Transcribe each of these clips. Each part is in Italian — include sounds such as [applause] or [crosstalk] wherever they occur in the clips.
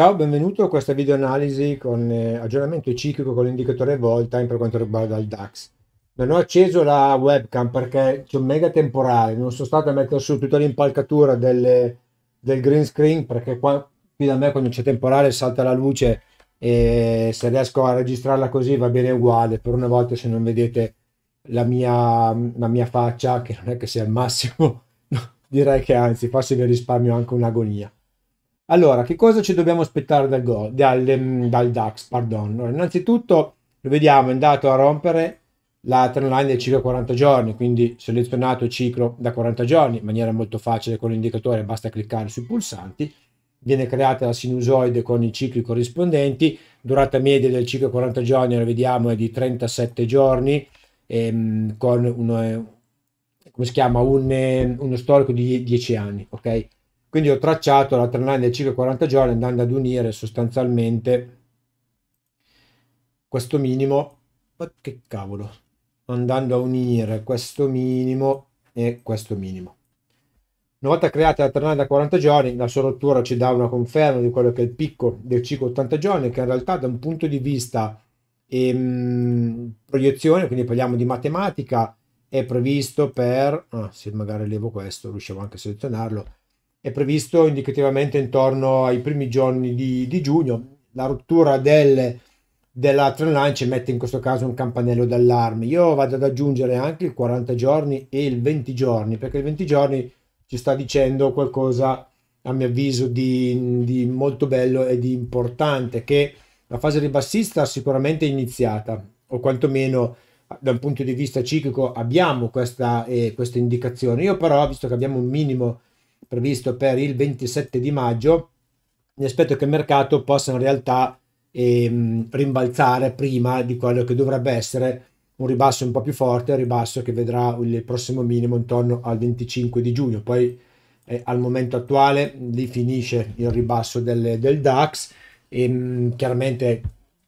Ciao, benvenuto a questa video analisi con eh, aggiornamento ciclico con l'indicatore Voltime per quanto riguarda il DAX. Non ho acceso la webcam perché c'è un mega temporale, non sono stato a mettere su tutta l'impalcatura del, del green screen perché qua, qui da me quando c'è temporale salta la luce e se riesco a registrarla così va bene uguale, per una volta se non vedete la mia, la mia faccia, che non è che sia il massimo, [laughs] direi che anzi, forse vi risparmio anche un'agonia. Allora, che cosa ci dobbiamo aspettare dal, go, dal, ehm, dal DAX? Pardon. Allora, innanzitutto, lo vediamo, è andato a rompere la trend line del ciclo 40 giorni, quindi selezionato il ciclo da 40 giorni in maniera molto facile con l'indicatore, basta cliccare sui pulsanti, viene creata la sinusoide con i cicli corrispondenti, durata media del ciclo 40 giorni, lo vediamo, è di 37 giorni, ehm, con uno, eh, come si chiama, un, eh, uno storico di 10 anni, ok? Quindi ho tracciato la trendline dei 5,40 giorni andando ad unire sostanzialmente questo minimo, oh, che cavolo, andando a unire questo minimo e questo minimo. Una volta creata la tornata da 40 giorni, la sua rottura ci dà una conferma di quello che è il picco del 5,80 giorni, che in realtà da un punto di vista ehm, proiezione, quindi parliamo di matematica, è previsto per, ah, se magari levo questo, riusciamo anche a selezionarlo, è previsto indicativamente intorno ai primi giorni di, di giugno. La rottura del, della ci mette in questo caso un campanello d'allarme. Io vado ad aggiungere anche il 40 giorni e il 20 giorni, perché il 20 giorni ci sta dicendo qualcosa, a mio avviso, di, di molto bello e di importante, che la fase ribassista sicuramente è iniziata, o quantomeno un punto di vista ciclico abbiamo questa, eh, questa indicazione. Io però, visto che abbiamo un minimo previsto per il 27 di maggio, mi aspetto che il mercato possa in realtà ehm, rimbalzare prima di quello che dovrebbe essere un ribasso un po' più forte, un ribasso che vedrà il prossimo minimo intorno al 25 di giugno. Poi eh, al momento attuale lì finisce il ribasso del, del DAX e ehm, mh, chiaramente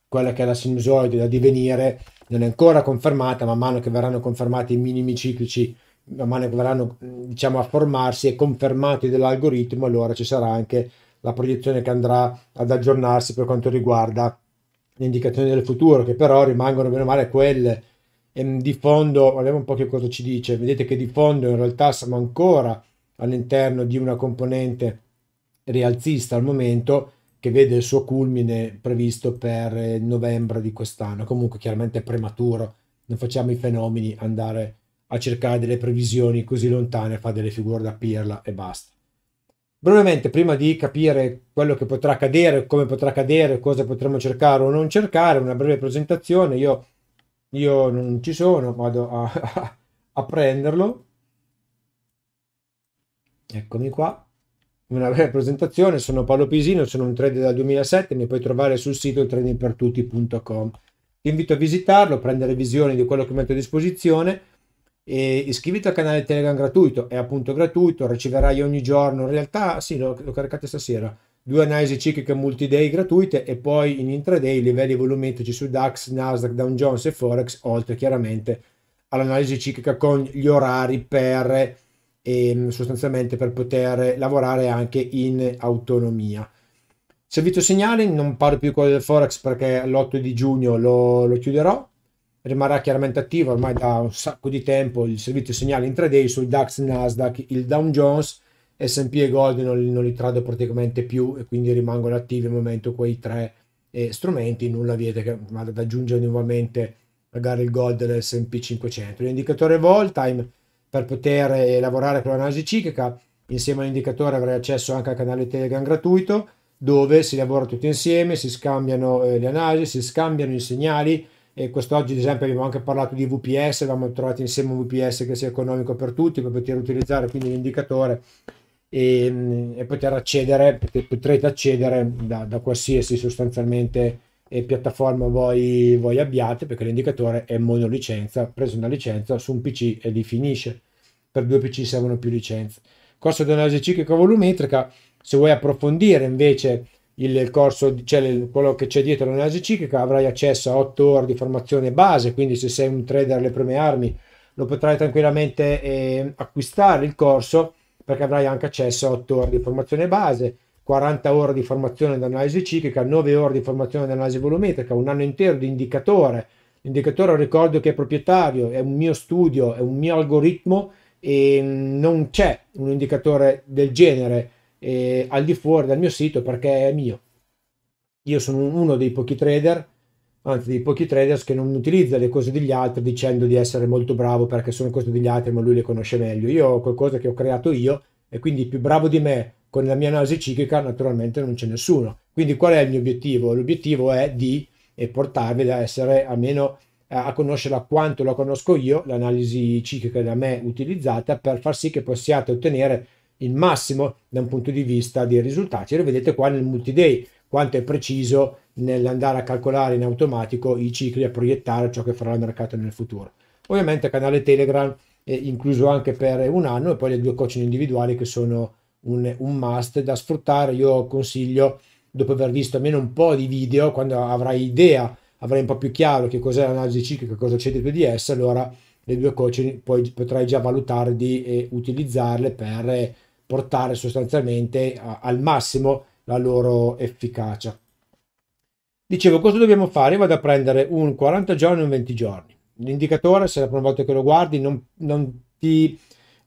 quella che è la sinusoide da divenire non è ancora confermata, man mano che verranno confermati i minimi ciclici man mano che verranno diciamo, a formarsi e confermati dell'algoritmo, allora ci sarà anche la proiezione che andrà ad aggiornarsi per quanto riguarda le indicazioni del futuro, che però rimangono meno male quelle. E di fondo, guardiamo un po' che cosa ci dice. Vedete che di fondo in realtà siamo ancora all'interno di una componente rialzista al momento che vede il suo culmine previsto per eh, novembre di quest'anno. Comunque chiaramente è prematuro, non facciamo i fenomeni andare a cercare delle previsioni così lontane, a fare delle figure da pirla e basta. Brevemente, prima di capire quello che potrà accadere, come potrà accadere, cosa potremo cercare o non cercare, una breve presentazione, io, io non ci sono, vado a, a, [laughs] a prenderlo. Eccomi qua una breve presentazione, sono Paolo Pisino, sono un trader dal 2007, mi puoi trovare sul sito tradingpertutti.com. Ti invito a visitarlo, a prendere visioni di quello che metto a disposizione e iscriviti al canale Telegram gratuito, è appunto gratuito, riceverai ogni giorno, in realtà sì, l'ho, l'ho caricato stasera, due analisi cicliche multi-day gratuite e poi in intraday livelli volumetrici su DAX, Nasdaq, Dow Jones e Forex, oltre chiaramente all'analisi ciclica con gli orari per e, ehm, sostanzialmente per poter lavorare anche in autonomia. Servizio segnale, non parlo più con il Forex perché l'8 di giugno lo, lo chiuderò rimarrà chiaramente attivo ormai da un sacco di tempo il servizio segnale intraday sul DAX, Nasdaq, il Dow Jones, S&P e Gold non, non, li trado praticamente più e quindi rimangono attivi al momento quei tre eh, strumenti, nulla vieta che vada ad aggiungere nuovamente magari il Gold dell'S&P 500. L'indicatore Vol Time per poter eh, lavorare con l'analisi ciclica, insieme all'indicatore avrai accesso anche al canale Telegram gratuito dove si lavora tutti insieme, si scambiano eh, le analisi, si scambiano i segnali, e quest'oggi ad esempio abbiamo anche parlato di VPS, abbiamo trovato insieme un VPS che sia economico per tutti per poter utilizzare quindi l'indicatore e, e poter accedere, potrete accedere da, da qualsiasi sostanzialmente eh, piattaforma voi, voi abbiate perché l'indicatore è monolicenza, preso una licenza su un PC e li finisce, per due PC servono più licenze. Costo dell'analisi ciclica volumetrica, se vuoi approfondire invece il corso, cioè quello che c'è dietro l'analisi ciclica, avrai accesso a 8 ore di formazione base, quindi se sei un trader alle prime armi lo potrai tranquillamente eh, acquistare il corso perché avrai anche accesso a 8 ore di formazione base, 40 ore di formazione di analisi ciclica, 9 ore di formazione di analisi volumetrica, un anno intero di indicatore. L'indicatore ricordo che è proprietario, è un mio studio, è un mio algoritmo e ehm, non c'è un indicatore del genere eh, al di fuori dal mio sito perché è mio. Io sono uno dei pochi trader, anzi dei pochi traders che non utilizza le cose degli altri dicendo di essere molto bravo perché sono cose degli altri ma lui le conosce meglio. Io ho qualcosa che ho creato io e quindi più bravo di me con la mia analisi ciclica naturalmente non c'è nessuno. Quindi qual è il mio obiettivo? L'obiettivo è di portarvi da essere almeno eh, a conoscere quanto la conosco io, l'analisi ciclica da me utilizzata, per far sì che possiate ottenere il massimo da un punto di vista dei risultati. Lo vedete qua nel multi-day, quanto è preciso nell'andare a calcolare in automatico i cicli a proiettare ciò che farà il mercato nel futuro. Ovviamente canale Telegram è eh, incluso anche per un anno e poi le due coaching individuali che sono un, un must da sfruttare. Io consiglio, dopo aver visto almeno un po' di video, quando avrai idea, avrai un po' più chiaro che cos'è l'analisi ciclica, cosa c'è dentro di essa, allora le due coaching poi potrai già valutare di eh, utilizzarle per... Eh, portare sostanzialmente a, al massimo la loro efficacia. Dicevo, cosa dobbiamo fare? Io vado a prendere un 40 giorni e un 20 giorni. L'indicatore, se la prima volta che lo guardi, non, non ti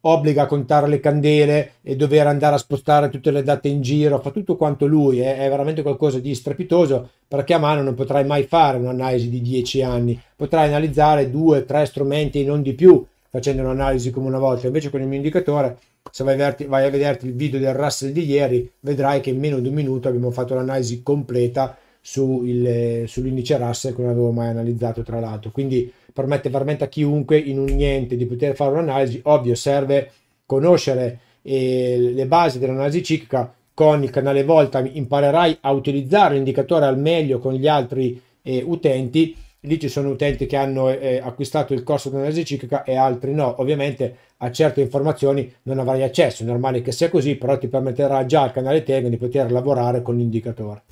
obbliga a contare le candele e dover andare a spostare tutte le date in giro, fa tutto quanto lui, eh? è veramente qualcosa di strepitoso perché a mano non potrai mai fare un'analisi di 10 anni, potrai analizzare due, tre strumenti e non di più facendo un'analisi come una volta, invece con il mio indicatore, se vai a, vederti, vai a vederti il video del Russell di ieri, vedrai che in meno di un minuto abbiamo fatto l'analisi completa su il, eh, sull'indice Russell che non avevo mai analizzato tra l'altro quindi permette veramente a chiunque in un niente di poter fare un'analisi ovvio serve conoscere eh, le basi dell'analisi ciclica con il canale Volta imparerai a utilizzare l'indicatore al meglio con gli altri eh, utenti lì ci sono utenti che hanno eh, eh, acquistato il corso di analisi ciclica e altri no. Ovviamente a certe informazioni non avrai accesso, è normale che sia così, però ti permetterà già al canale Telegram di poter lavorare con l'indicatore.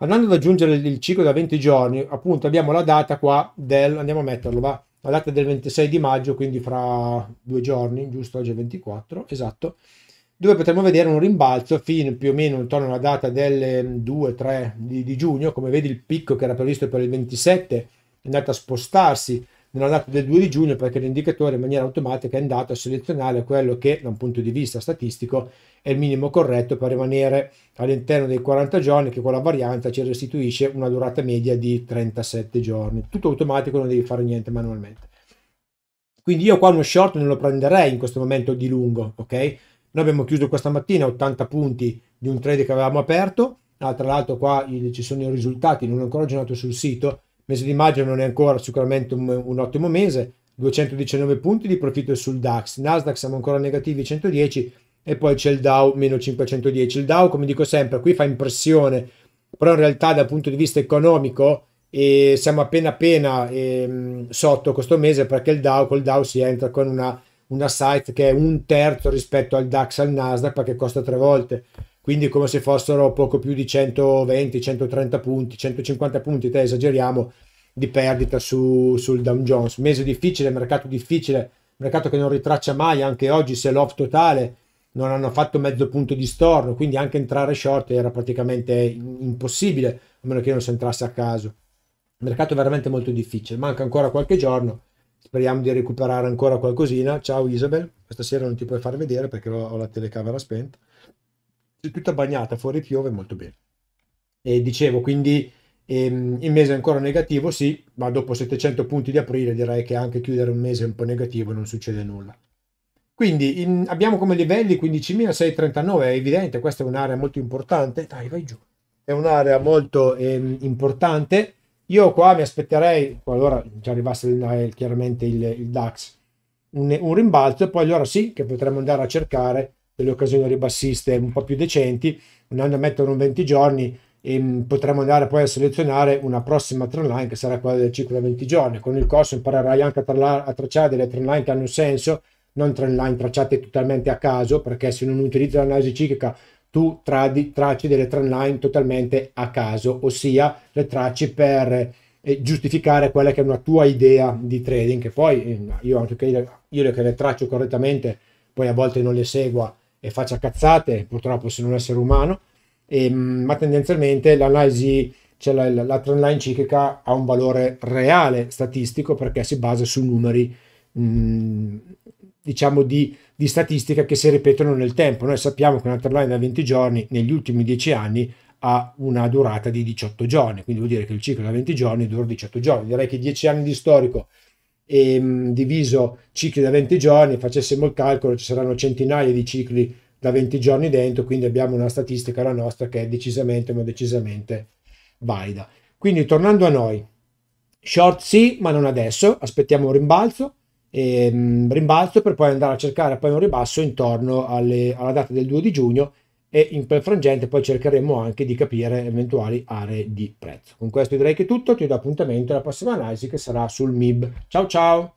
Andando ad aggiungere il ciclo da 20 giorni, appunto abbiamo la data qua del, andiamo a metterlo, va, la data del 26 di maggio, quindi fra due giorni, giusto? Oggi è 24, esatto dove potremo vedere un rimbalzo fino più o meno intorno alla data del 2-3 mm, di, di, giugno, come vedi il picco che era previsto per il 27 è andato a spostarsi nella data del 2 di giugno perché l'indicatore in maniera automatica è andato a selezionare quello che da un punto di vista statistico è il minimo corretto per rimanere all'interno dei 40 giorni che con la varianza ci restituisce una durata media di 37 giorni. Tutto automatico, non devi fare niente manualmente. Quindi io qua uno short non lo prenderei in questo momento di lungo, ok? Noi abbiamo chiuso questa mattina 80 punti di un trade che avevamo aperto, ah, tra l'altro qua ci sono i risultati, non ho ancora aggiornato sul sito, mese di maggio non è ancora sicuramente un, un ottimo mese, 219 punti di profitto sul DAX, Nasdaq siamo ancora negativi 110 e poi c'è il DAO meno 510. Il DAO come dico sempre qui fa impressione, però in realtà dal punto di vista economico e siamo appena appena ehm, sotto questo mese perché il DAO col DAO si entra con una una site che è un terzo rispetto al DAX al Nasdaq perché costa tre volte quindi come se fossero poco più di 120 130 punti 150 punti te esageriamo di perdita su, sul Dow Jones mese difficile mercato difficile mercato che non ritraccia mai anche oggi se l'off totale non hanno fatto mezzo punto di storno quindi anche entrare short era praticamente impossibile a meno che non si entrasse a caso mercato veramente molto difficile manca ancora qualche giorno speriamo di recuperare ancora qualcosina. Ciao Isabel, questa sera non ti puoi far vedere perché ho la telecamera spenta. È tutta bagnata, fuori piove, molto bene. E dicevo, quindi ehm, il mese è ancora negativo, sì, ma dopo 700 punti di aprile direi che anche chiudere un mese un po' negativo non succede nulla. Quindi in, abbiamo come livelli 15.639, è evidente, questa è un'area molto importante. Dai, vai giù. È un'area molto ehm, importante io qua mi aspetterei, qualora ci arrivasse il, eh, chiaramente il, il DAX, un, un, rimbalzo e poi allora sì che potremmo andare a cercare delle occasioni ribassiste un po' più decenti, andando a mettere un 20 giorni e mm, potremmo andare poi a selezionare una prossima trend line che sarà quella del ciclo 20 giorni. Con il corso imparerai anche a, tra- a tracciare delle trend line che hanno senso, non trend line tracciate totalmente a caso, perché se non utilizzo l'analisi ciclica tu tradi, tracci delle trend line totalmente a caso, ossia le tracci per eh, giustificare quella che è una tua idea di trading, che poi eh, io, anche che, io che le traccio correttamente, poi a volte non le segua e faccia cazzate, purtroppo sono un essere umano, e, mm, ma tendenzialmente l'analisi, cioè la, la, la trendline ciclica ha un valore reale statistico perché si basa su numeri, mh, mm, diciamo, di di statistiche che si ripetono nel tempo. Noi sappiamo che una timeline da 20 giorni negli ultimi 10 anni ha una durata di 18 giorni, quindi vuol dire che il ciclo da 20 giorni dura 18 giorni. Direi che 10 anni di storico e, mh, mm, diviso cicli da 20 giorni, facessimo il calcolo, ci saranno centinaia di cicli da 20 giorni dentro, quindi abbiamo una statistica, la nostra, che è decisamente, ma decisamente valida. Quindi tornando a noi, short sì, ma non adesso, aspettiamo un rimbalzo, ehm, rimbalzo per poi andare a cercare poi un ribasso intorno alle, alla data del 2 di giugno e in quel frangente poi cercheremo anche di capire eventuali aree di prezzo. Con questo direi che è tutto, ti do appuntamento alla prossima analisi che sarà sul MIB. Ciao ciao!